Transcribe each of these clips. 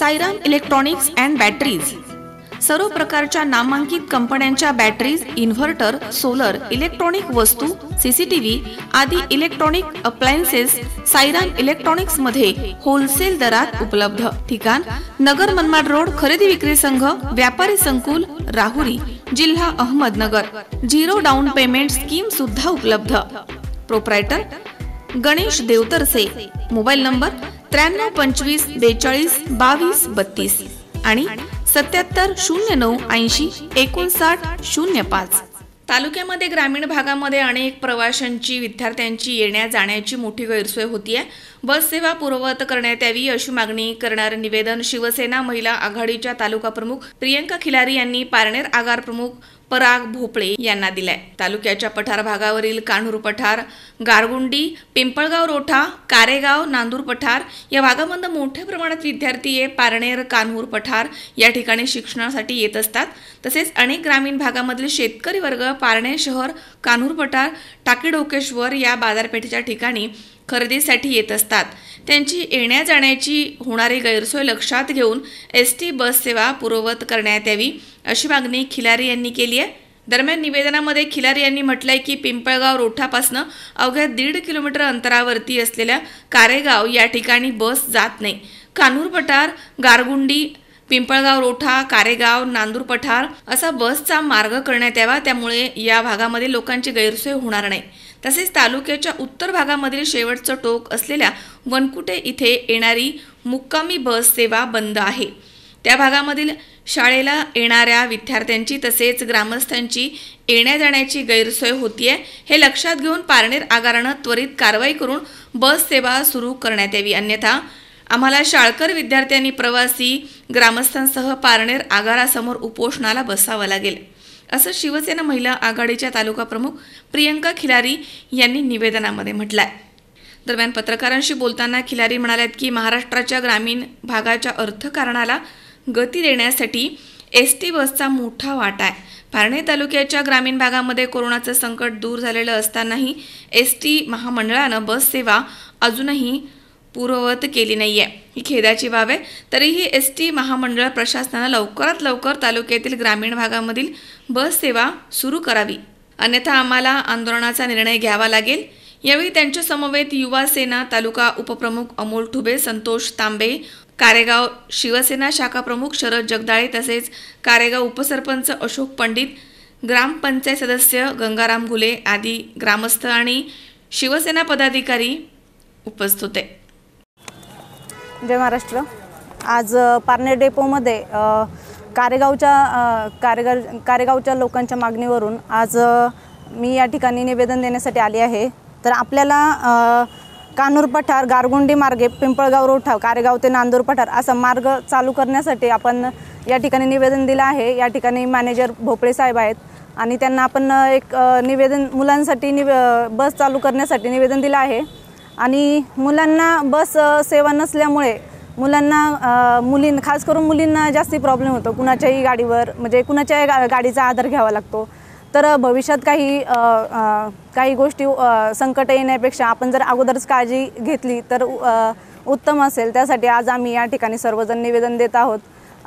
सायरान electronics and batteries सर्व प्रकारच्या नामांकित कंपन्यांच्या बॅटरीज इन्व्हर्टर सोलर इलेक्ट्रॉनिक वस्तू सीसीटीव्ही आदी इलेक्ट्रॉनिक अप्लायन्सेस सायरान इलेक्ट्रॉनिक्स मध्ये होलसेल दरात उपलब्ध ठिकाण नगर मनमाड रोड खरेदी विक्री संघ व्यापारी संकुल राहुरी जिल्हा Ahmednagar zero down payment scheme सुद्धा उपलब्ध proprietor Ganesh Devtarse mobile number त्र्याण्णव पंचवीस बेचाळीस बावीस बत्तीस आणि सत्याहत्तर शून्य नऊ ऐंशी एकोणसाठ शून्य पाच तालुक्यामध्ये ग्रामीण भागामध्ये अनेक प्रवाशांची विद्यार्थ्यांची येण्या जाण्याची मोठी गैरसोय होती आहे बससेवा पूर्ववत करण्यात यावी अशी मागणी करणारं निवेदन शिवसेना महिला आघाडीच्या तालुका प्रमुख प्रियंका खिलारी यांनी पारनेर आगार प्रमुख पराग भोपळे यांना दिलाय तालुक्याच्या पठार भागावरील कान्हूर पठार गारगुंडी पिंपळगाव रोठा कारेगाव नांदूर पठार या भागामध्ये मोठ्या प्रमाणात विद्यार्थी हे पारनेर कान्हूर पठार या ठिकाणी शिक्षणासाठी येत असतात तसेच अनेक ग्रामीण भागामधले शेतकरी वर्ग पारणे शहर कान्हूर पठार टाकी डोकेश्वर या बाजारपेठेच्या ठिकाणी खरेदीसाठी येत असतात त्यांची येण्या जाण्याची होणारी गैरसोय लक्षात घेऊन एस टी बससेवा पूर्ववत करण्यात यावी अशी मागणी खिलारी यांनी केली आहे दरम्यान निवेदनामध्ये खिलारी यांनी म्हटलं आहे की पिंपळगाव रोठापासनं अवघ्या दीड किलोमीटर अंतरावरती असलेल्या कारेगाव या ठिकाणी बस जात नाही कान्हूर पठार गारगुंडी पिंपळगाव रोठा कारेगाव नांदूर पठार असा बसचा मार्ग करण्यात यावा त्यामुळे या भागामध्ये लोकांची गैरसोय होणार नाही तसेच तालुक्याच्या उत्तर भागामधील शेवटचं टोक असलेल्या वनकुटे इथे येणारी मुक्कामी बस सेवा बंद आहे त्या भागामधील शाळेला येणाऱ्या विद्यार्थ्यांची तसेच ग्रामस्थांची येण्या जाण्याची गैरसोय होतीये हे लक्षात घेऊन पारनेर आगारानं त्वरित कारवाई करून बस सेवा सुरू करण्यात यावी अन्यथा आम्हाला शाळकर विद्यार्थ्यांनी प्रवासी ग्रामस्थांसह पारनेर आगारासमोर उपोषणाला बसावं लागेल असं शिवसेना महिला आघाडीच्या तालुका प्रमुख प्रियंका खिलारी यांनी निवेदनामध्ये म्हटलं आहे दरम्यान पत्रकारांशी बोलताना खिलारी म्हणाल्यात की महाराष्ट्राच्या ग्रामीण भागाच्या अर्थकारणाला गती देण्यासाठी एस टी बसचा मोठा वाटा आहे पारणे तालुक्याच्या ग्रामीण भागामध्ये कोरोनाचं संकट दूर झालेलं असतानाही एस टी महामंडळानं बससेवा अजूनही पूर्ववत केली नाही आहे ही खेदाची बाब आहे तरीही एस टी महामंडळ प्रशासनानं लवकरात लवकर तालुक्यातील ग्रामीण भागामधील बससेवा सुरू करावी अन्यथा आम्हाला आंदोलनाचा निर्णय घ्यावा लागेल यावेळी त्यांच्या समवेत युवा सेना तालुका उपप्रमुख अमोल ठुबे संतोष तांबे कारेगाव शिवसेना शाखा प्रमुख शरद जगदाळे तसेच कारेगाव उपसरपंच अशोक पंडित ग्रामपंचायत सदस्य गंगाराम घुले आदी ग्रामस्थ आणि शिवसेना पदाधिकारी उपस्थित होते जय महाराष्ट्र आज पारनेर डेपोमध्ये कारेगावच्या कारेगर कारेगावच्या लोकांच्या मागणीवरून आज मी या ठिकाणी निवेदन देण्यासाठी आले आहे तर आपल्याला कानूर पठार गारगुंडी मार्गे पिंपळगाव रोठाव कारेगाव ते नांदूर पठार असा मार्ग चालू करण्यासाठी आपण या ठिकाणी निवेदन दिलं आहे या ठिकाणी मॅनेजर भोपळे साहेब आहेत आणि त्यांना आपण एक निवेदन मुलांसाठी निवे बस चालू करण्यासाठी निवेदन दिलं आहे आणि मुलांना बस सेवा नसल्यामुळे मुलांना मुलीं खास करून मुलींना जास्ती प्रॉब्लेम होतो कुणाच्याही गाडीवर म्हणजे कुणाच्याही गा गाडीचा आधार घ्यावा लागतो तर भविष्यात काही काही गोष्टी संकट येण्यापेक्षा आपण जर अगोदरच काळजी घेतली तर उत्तम असेल त्यासाठी आज आम्ही या ठिकाणी सर्वजण निवेदन देत आहोत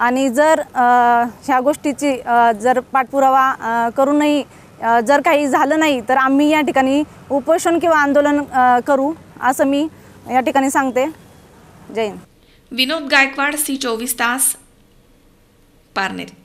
आणि जर ह्या गोष्टीची जर पाठपुरावा करूनही जर काही झालं नाही तर आम्ही या ठिकाणी उपोषण किंवा आंदोलन करू असं मी या ठिकाणी सांगते जय विनोद गायकवाड सी चोवीस तास पारनेर